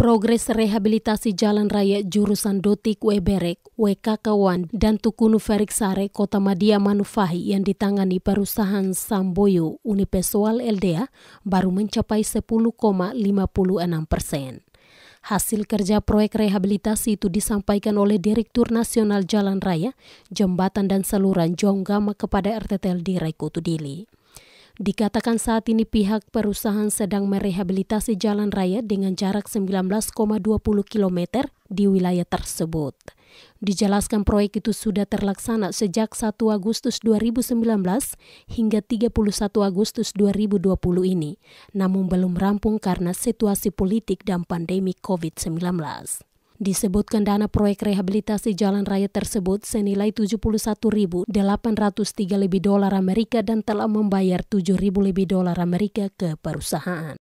Progres rehabilitasi jalan raya jurusan Dotik Weberek, WKK1, dan Tukunu Ferik Sare, Kota Madia Manufahi yang ditangani perusahaan Samboyo Unipesual LDA baru mencapai 10,56 persen. Hasil kerja proyek rehabilitasi itu disampaikan oleh Direktur Nasional Jalan Raya, Jembatan dan Saluran Jonggama kepada RTTL di Raiko Tudili. Dikatakan saat ini pihak perusahaan sedang merehabilitasi jalan raya dengan jarak 19,20 km di wilayah tersebut. Dijelaskan proyek itu sudah terlaksana sejak 1 Agustus 2019 hingga 31 Agustus 2020 ini, namun belum rampung karena situasi politik dan pandemi COVID-19. Disebutkan dana proyek rehabilitasi jalan raya tersebut senilai 71.803 lebih dolar Amerika dan telah membayar 7.000 lebih dolar Amerika ke perusahaan.